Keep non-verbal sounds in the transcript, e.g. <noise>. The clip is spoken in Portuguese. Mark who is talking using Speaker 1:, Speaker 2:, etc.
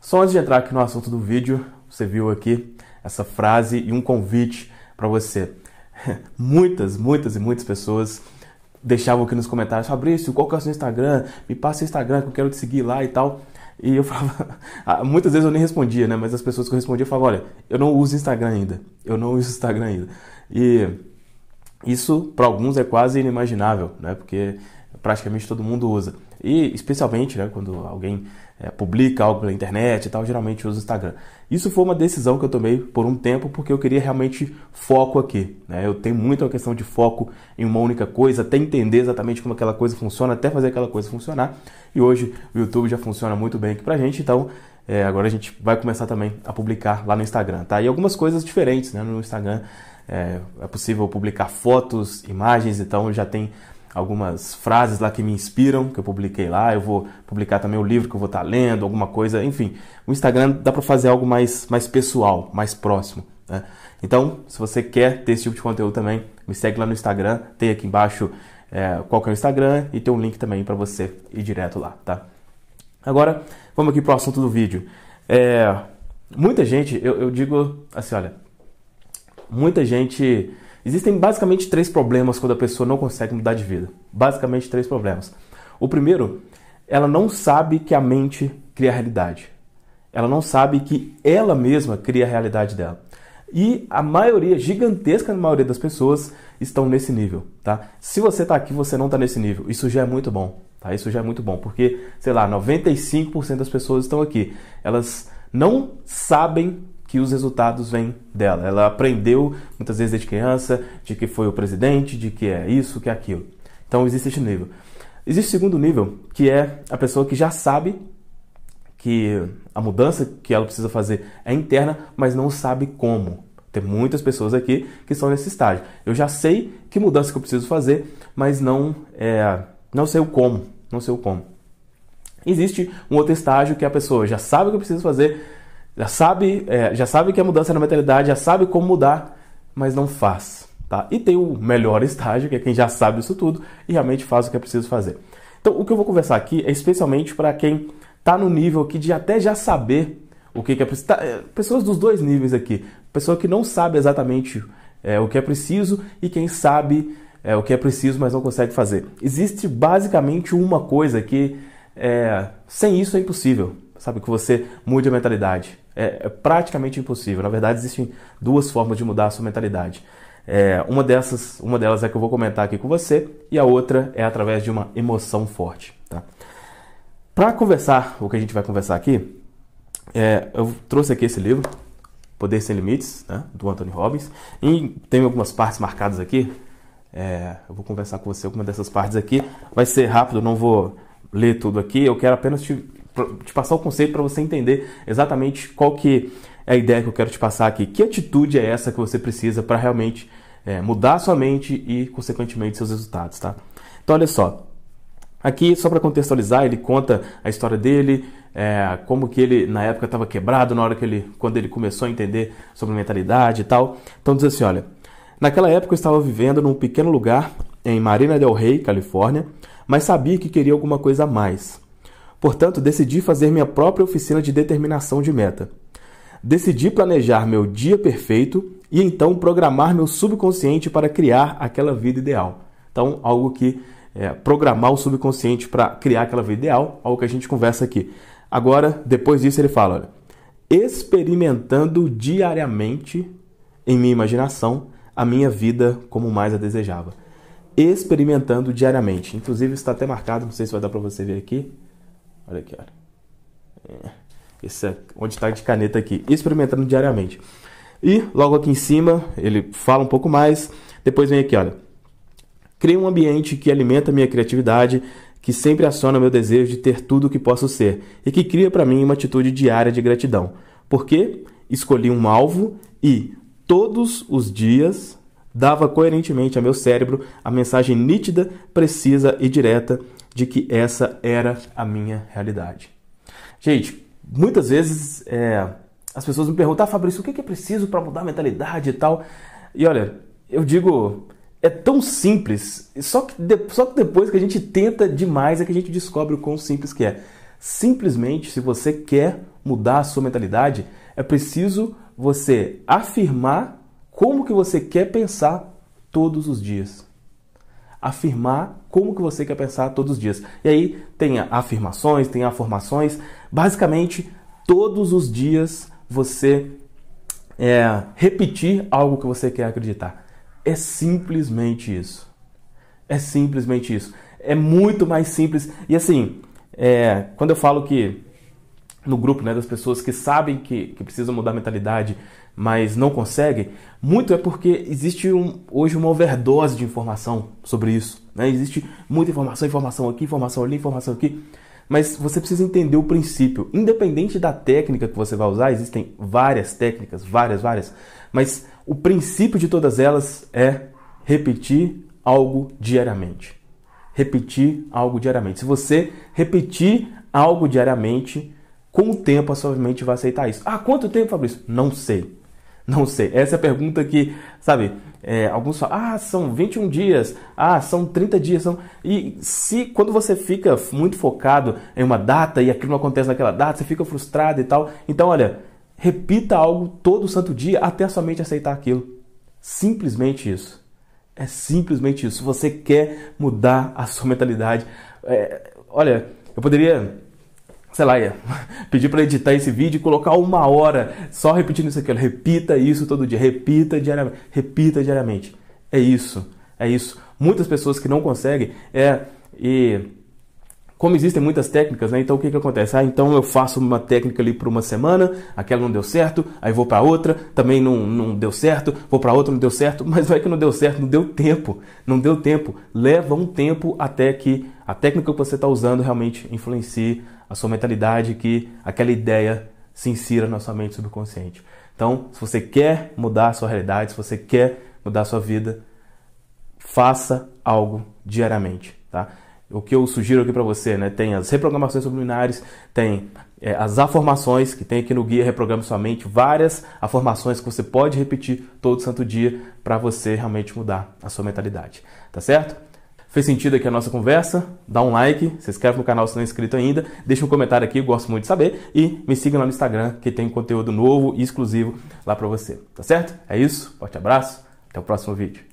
Speaker 1: Só antes de entrar aqui no assunto do vídeo, você viu aqui essa frase e um convite para você. <laughs> Muitas, muitas e muitas pessoas deixavam aqui nos comentários: Fabrício, qual que é o seu Instagram? Me passa o Instagram que eu quero te seguir lá e tal. E eu <laughs> falava, muitas vezes eu nem respondia, né? Mas as pessoas que eu respondia falavam: olha, eu não uso Instagram ainda. Eu não uso Instagram ainda. E isso para alguns é quase inimaginável, né? Porque praticamente todo mundo usa. E especialmente, né, quando alguém é, publica algo pela internet e tal, geralmente usa o Instagram. Isso foi uma decisão que eu tomei por um tempo porque eu queria realmente foco aqui. Né? Eu tenho muito a questão de foco em uma única coisa, até entender exatamente como aquela coisa funciona, até fazer aquela coisa funcionar. E hoje o YouTube já funciona muito bem aqui pra gente, então é, agora a gente vai começar também a publicar lá no Instagram, tá? E algumas coisas diferentes né? no Instagram. É, é possível publicar fotos, imagens, então já tem algumas frases lá que me inspiram, que eu publiquei lá. Eu vou publicar também o livro que eu vou estar tá lendo, alguma coisa, enfim. O Instagram dá para fazer algo mais, mais pessoal, mais próximo. Né? Então, se você quer ter esse tipo de conteúdo também, me segue lá no Instagram. Tem aqui embaixo é, qual que é o Instagram e tem um link também para você ir direto lá, tá? Agora, vamos aqui pro assunto do vídeo. É, muita gente, eu, eu digo assim, olha, muita gente Existem basicamente três problemas quando a pessoa não consegue mudar de vida. Basicamente três problemas. O primeiro, ela não sabe que a mente cria a realidade. Ela não sabe que ela mesma cria a realidade dela. E a maioria, gigantesca maioria das pessoas estão nesse nível, tá? Se você está aqui, você não está nesse nível. Isso já é muito bom, tá? Isso já é muito bom, porque, sei lá, 95% das pessoas estão aqui. Elas não sabem que os resultados vêm dela. Ela aprendeu muitas vezes desde criança de que foi o presidente, de que é isso, que é aquilo. Então existe este nível. Existe o segundo nível, que é a pessoa que já sabe que a mudança que ela precisa fazer é interna, mas não sabe como. Tem muitas pessoas aqui que estão nesse estágio. Eu já sei que mudança que eu preciso fazer, mas não é, não sei o como, não sei o como. Existe um outro estágio que a pessoa já sabe o que eu preciso fazer, já sabe, é, já sabe que a mudança na mentalidade, já sabe como mudar, mas não faz. Tá? E tem o melhor <laughs> estágio, que é quem já sabe isso tudo e realmente faz o que é preciso fazer. Então, o que eu vou conversar aqui é especialmente para quem está no nível aqui de até já saber o que, que é preciso. Tá, é, pessoas dos dois níveis aqui. Pessoa que não sabe exatamente é, o que é preciso e quem sabe é, o que é preciso, mas não consegue fazer. Existe basicamente uma coisa que é, sem isso é impossível sabe? Que você mude a mentalidade. É, é praticamente impossível. Na verdade, existem duas formas de mudar a sua mentalidade. É, uma, dessas, uma delas é que eu vou comentar aqui com você, e a outra é através de uma emoção forte. Tá? Para conversar o que a gente vai conversar aqui, é, eu trouxe aqui esse livro, Poder Sem Limites, né, do Anthony Robbins, e tem algumas partes marcadas aqui. É, eu vou conversar com você alguma dessas partes aqui. Vai ser rápido, não vou ler tudo aqui. Eu quero apenas te te passar o conceito para você entender exatamente qual que é a ideia que eu quero te passar aqui. Que atitude é essa que você precisa para realmente é, mudar a sua mente e, consequentemente, seus resultados, tá? Então, olha só. Aqui, só para contextualizar, ele conta a história dele, é, como que ele, na época, estava quebrado na hora que ele, quando ele começou a entender sobre mentalidade e tal. Então, diz assim, olha... Naquela época eu estava vivendo num pequeno lugar em Marina del Rey, Califórnia, mas sabia que queria alguma coisa a mais. Portanto, decidi fazer minha própria oficina de determinação de meta. Decidi planejar meu dia perfeito e então programar meu subconsciente para criar aquela vida ideal. Então, algo que é, programar o subconsciente para criar aquela vida ideal, algo que a gente conversa aqui. Agora, depois disso, ele fala: olha, experimentando diariamente em minha imaginação a minha vida como mais a desejava. Experimentando diariamente. Inclusive, está até marcado, não sei se vai dar para você ver aqui. Olha aqui, olha. É, esse é onde está de caneta aqui. Experimentando diariamente. E logo aqui em cima, ele fala um pouco mais. Depois vem aqui, olha. Crie um ambiente que alimenta minha criatividade, que sempre aciona meu desejo de ter tudo o que posso ser e que cria para mim uma atitude diária de gratidão. Porque escolhi um alvo e todos os dias dava coerentemente a meu cérebro a mensagem nítida, precisa e direta de que essa era a minha realidade. Gente, muitas vezes é, as pessoas me perguntam, ah, Fabrício, o que é preciso para mudar a mentalidade e tal? E olha, eu digo, é tão simples, só que, de, só que depois que a gente tenta demais é que a gente descobre o quão simples que é. Simplesmente, se você quer mudar a sua mentalidade, é preciso você afirmar como que você quer pensar todos os dias afirmar como que você quer pensar todos os dias. E aí tenha afirmações, tenha afirmações Basicamente, todos os dias você é, repetir algo que você quer acreditar. É simplesmente isso. É simplesmente isso. É muito mais simples. E assim, é, quando eu falo que no grupo né, das pessoas que sabem que, que precisam mudar a mentalidade, mas não conseguem, muito é porque existe um, hoje uma overdose de informação sobre isso. Né? Existe muita informação, informação aqui, informação ali, informação aqui. Mas você precisa entender o princípio. Independente da técnica que você vai usar, existem várias técnicas, várias, várias. Mas o princípio de todas elas é repetir algo diariamente. Repetir algo diariamente. Se você repetir algo diariamente, com o tempo, a sua mente vai aceitar isso. Ah, quanto tempo, Fabrício? Não sei. Não sei. Essa é a pergunta que, sabe, é, alguns falam, ah, são 21 dias, ah, são 30 dias. São... E se quando você fica muito focado em uma data e aquilo não acontece naquela data, você fica frustrado e tal. Então, olha, repita algo todo santo dia até a sua mente aceitar aquilo. Simplesmente isso. É simplesmente isso. Se você quer mudar a sua mentalidade, é, olha, eu poderia sei lá, ia <laughs> pedir para editar esse vídeo e colocar uma hora só repetindo isso aqui. Repita isso todo dia, repita diariamente, repita diariamente. É isso, é isso. Muitas pessoas que não conseguem é e como existem muitas técnicas, né? Então o que, que acontece? Ah, então eu faço uma técnica ali por uma semana, aquela não deu certo, aí vou para outra, também não, não deu certo, vou para outra, não deu certo, <laughs> mas vai é que não deu certo, não deu tempo, não deu tempo. Leva um tempo até que a técnica que você está usando realmente influencie a sua mentalidade, que aquela ideia se insira na sua mente subconsciente. Então, se você quer mudar a sua realidade, se você quer mudar a sua vida, faça algo diariamente, tá? o que eu sugiro aqui para você, né? Tem as reprogramações subliminares, tem é, as afirmações que tem aqui no guia Reprograma Sua Mente, várias afirmações que você pode repetir todo santo dia para você realmente mudar a sua mentalidade, tá certo? Fez sentido aqui a nossa conversa? Dá um like, se inscreve no canal se não é inscrito ainda, deixa um comentário aqui, gosto muito de saber, e me siga lá no Instagram que tem conteúdo novo e exclusivo lá para você, tá certo? É isso, forte abraço, até o próximo vídeo.